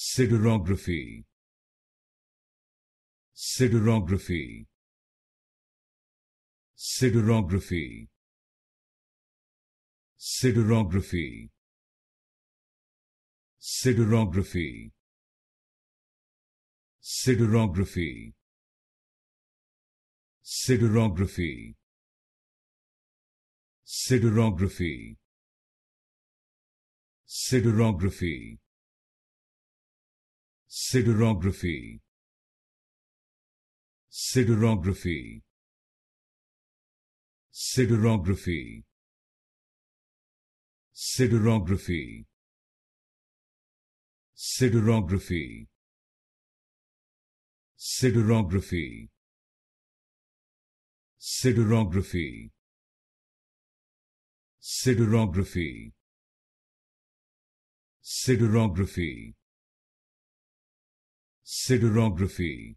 Siderography Siderography Siderography Siderography Siderography Siderography Siderography Siderography Siderography Siderography Siderography Siderography Siderography Siderography Siderography Siderography Siderography Siderography Siderography